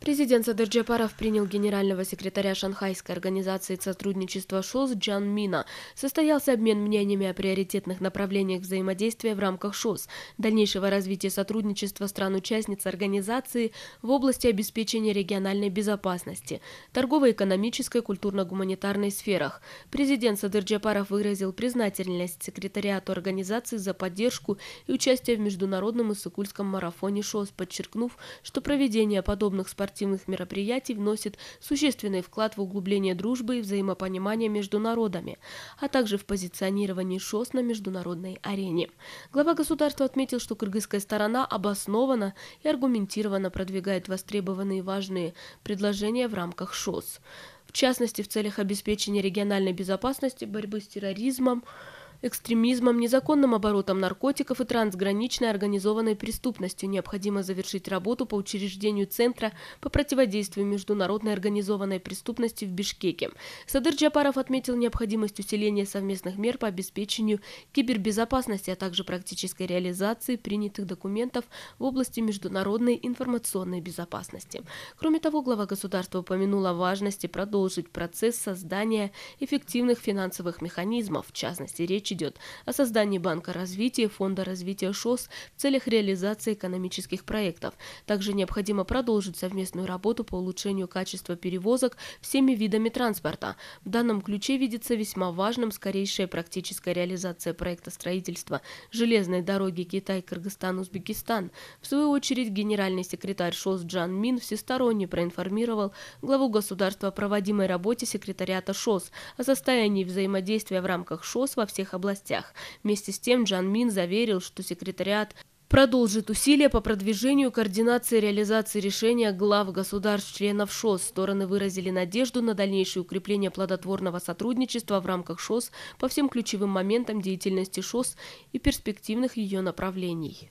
Президент Садыр Джапаров принял генерального секретаря Шанхайской организации сотрудничества ШОС Джан Мина. Состоялся обмен мнениями о приоритетных направлениях взаимодействия в рамках ШОС, дальнейшего развития сотрудничества стран-участниц организации в области обеспечения региональной безопасности, торгово-экономической, культурно-гуманитарной сферах. Президент Садыр Джапаров выразил признательность секретариату организации за поддержку и участие в международном и сыкульском марафоне ШОС, подчеркнув, что проведение подобных спортивных спортивных мероприятий вносит существенный вклад в углубление дружбы и взаимопонимания между народами, а также в позиционирование ШОС на международной арене. Глава государства отметил, что кыргызская сторона обоснованно и аргументированно продвигает востребованные важные предложения в рамках ШОС. В частности, в целях обеспечения региональной безопасности, борьбы с терроризмом, экстремизмом, незаконным оборотом наркотиков и трансграничной организованной преступностью необходимо завершить работу по учреждению Центра по противодействию международной организованной преступности в Бишкеке. Садыр Джапаров отметил необходимость усиления совместных мер по обеспечению кибербезопасности, а также практической реализации принятых документов в области международной информационной безопасности. Кроме того, глава государства упомянула о важности продолжить процесс создания эффективных финансовых механизмов, в частности, речи идет о создании Банка развития Фонда развития ШОС в целях реализации экономических проектов. Также необходимо продолжить совместную работу по улучшению качества перевозок всеми видами транспорта. В данном ключе видится весьма важным скорейшая практическая реализация проекта строительства железной дороги Китай-Кыргызстан-Узбекистан. В свою очередь генеральный секретарь ШОС Джан Мин всесторонне проинформировал главу государства о проводимой работе секретариата ШОС, о состоянии взаимодействия в рамках ШОС во всех областях областях. Вместе с тем Джан Мин заверил, что секретариат продолжит усилия по продвижению координации реализации решения глав государств-членов ШОС. Стороны выразили надежду на дальнейшее укрепление плодотворного сотрудничества в рамках ШОС по всем ключевым моментам деятельности ШОС и перспективных ее направлений.